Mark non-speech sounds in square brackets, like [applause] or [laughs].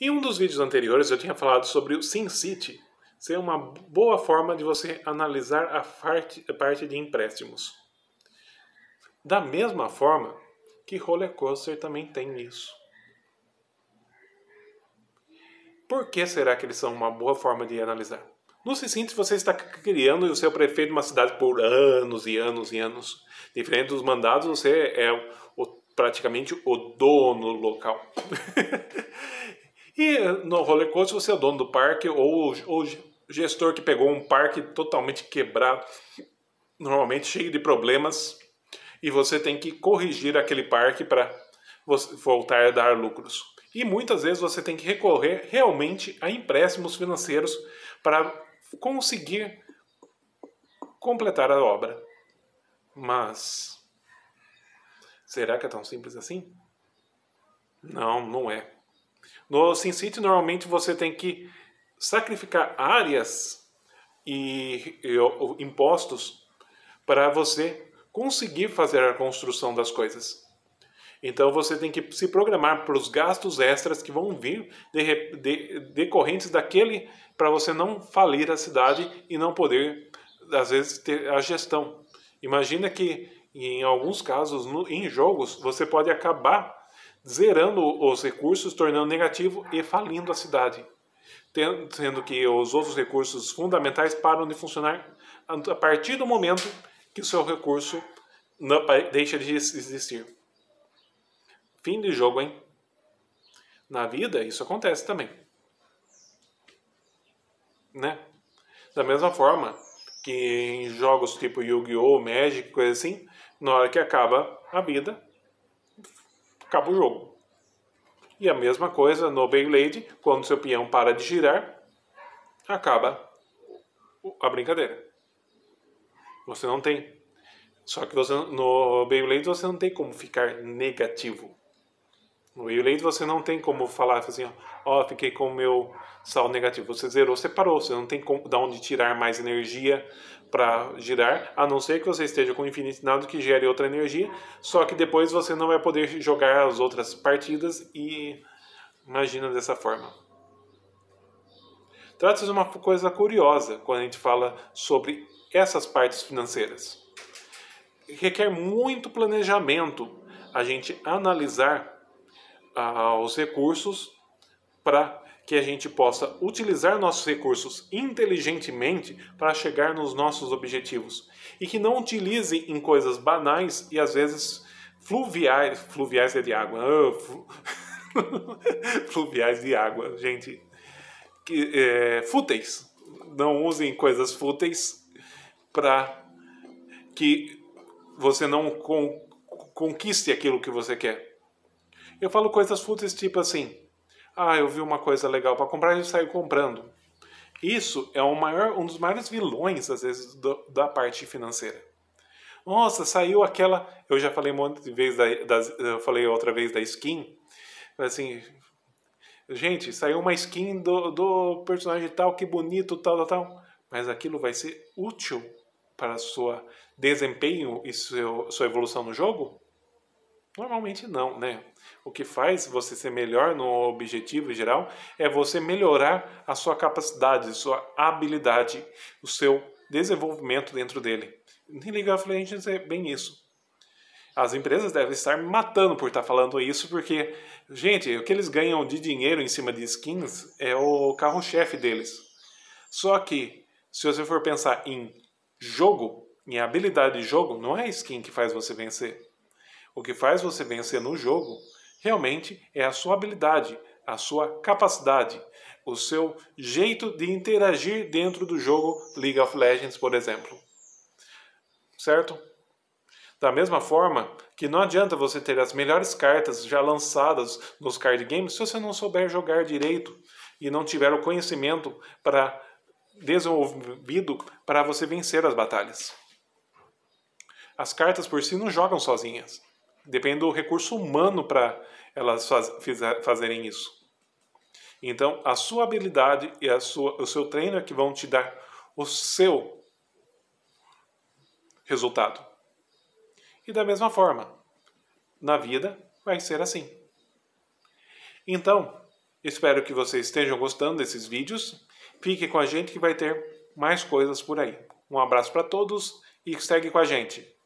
Em um dos vídeos anteriores eu tinha falado sobre o SimCity ser uma boa forma de você analisar a parte de empréstimos. Da mesma forma que roller coaster também tem isso. Por que será que eles são uma boa forma de analisar? No SimCity você está criando o seu prefeito de uma cidade por anos e anos e anos. Diferente dos mandados, você é o, praticamente o dono local. [laughs] E no roller coaster você é o dono do parque ou o gestor que pegou um parque totalmente quebrado, normalmente cheio de problemas, e você tem que corrigir aquele parque para voltar a dar lucros. E muitas vezes você tem que recorrer realmente a empréstimos financeiros para conseguir completar a obra. Mas será que é tão simples assim? Não, não é. No SimCity, normalmente você tem que sacrificar áreas e, e impostos para você conseguir fazer a construção das coisas. Então você tem que se programar para os gastos extras que vão vir de, de, decorrentes daquele para você não falir a cidade e não poder, às vezes, ter a gestão. Imagina que em alguns casos, no, em jogos, você pode acabar zerando os recursos, tornando negativo e falindo a cidade, sendo que os outros recursos fundamentais param de funcionar a partir do momento que o seu recurso não, deixa de existir. Fim de jogo, hein? Na vida, isso acontece também. Né? Da mesma forma que em jogos tipo Yu-Gi-Oh!, Magic, coisa assim, na hora que acaba a vida, acaba o jogo. E a mesma coisa no Beyblade, quando seu peão para de girar, acaba a brincadeira. Você não tem. Só que você, no Beyblade você não tem como ficar negativo. No Lead você não tem como falar assim, ó, oh, fiquei com o meu sal negativo. Você zerou, você parou. Você não tem como, de onde tirar mais energia para girar, a não ser que você esteja com nada que gere outra energia. Só que depois você não vai poder jogar as outras partidas e imagina dessa forma. Trata-se de uma coisa curiosa quando a gente fala sobre essas partes financeiras. Requer muito planejamento a gente analisar aos recursos para que a gente possa utilizar nossos recursos inteligentemente para chegar nos nossos objetivos e que não utilize em coisas banais e às vezes fluviais, fluviais é de água, oh, flu... [laughs] fluviais de água, gente, que, é, fúteis, não usem coisas fúteis para que você não con conquiste aquilo que você quer. Eu falo coisas fúteis tipo assim: ah, eu vi uma coisa legal para comprar e saio comprando. Isso é um, maior, um dos maiores vilões, às vezes, do, da parte financeira. Nossa, saiu aquela. Eu já falei um monte de vezes, da, eu falei outra vez da skin. Assim, gente, saiu uma skin do, do personagem tal, que bonito, tal, tal, tal. Mas aquilo vai ser útil para seu desempenho e seu, sua evolução no jogo? Normalmente não, né? O que faz você ser melhor no objetivo geral é você melhorar a sua capacidade, sua habilidade, o seu desenvolvimento dentro dele. Nem liga of Legends é bem isso. As empresas devem estar me matando por estar tá falando isso, porque, gente, o que eles ganham de dinheiro em cima de skins é o carro-chefe deles. Só que, se você for pensar em jogo, em habilidade de jogo, não é a skin que faz você vencer o que faz você vencer no jogo realmente é a sua habilidade, a sua capacidade, o seu jeito de interagir dentro do jogo League of Legends, por exemplo. Certo? Da mesma forma que não adianta você ter as melhores cartas já lançadas nos card games se você não souber jogar direito e não tiver o conhecimento para desenvolvido para você vencer as batalhas. As cartas por si não jogam sozinhas. Depende do recurso humano para elas faz, fizer, fazerem isso. Então, a sua habilidade e a sua, o seu treino é que vão te dar o seu resultado. E da mesma forma, na vida vai ser assim. Então, espero que vocês estejam gostando desses vídeos. Fique com a gente que vai ter mais coisas por aí. Um abraço para todos e segue com a gente.